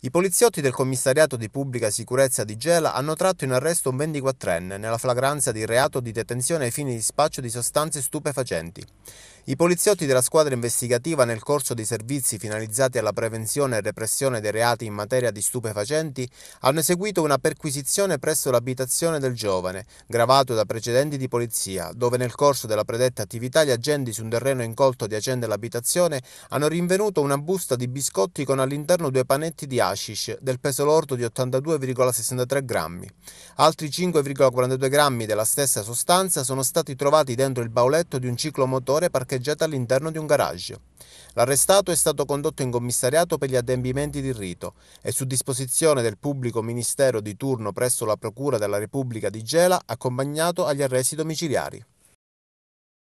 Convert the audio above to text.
I poliziotti del commissariato di pubblica sicurezza di Gela hanno tratto in arresto un 24enne nella flagranza di reato di detenzione ai fini di spaccio di sostanze stupefacenti. I poliziotti della squadra investigativa nel corso dei servizi finalizzati alla prevenzione e repressione dei reati in materia di stupefacenti hanno eseguito una perquisizione presso l'abitazione del giovane, gravato da precedenti di polizia, dove nel corso della predetta attività gli agenti su un terreno incolto adiacente all'abitazione hanno rinvenuto una busta di biscotti con all'interno due panetti di hashish del peso lordo di 82,63 grammi. Altri 5,42 grammi della stessa sostanza sono stati trovati dentro il bauletto di un ciclomotore parcheggiato parcheggiata all'interno di un garage. L'arrestato è stato condotto in commissariato per gli adempimenti di rito e su disposizione del pubblico ministero di turno presso la Procura della Repubblica di Gela accompagnato agli arresti domiciliari.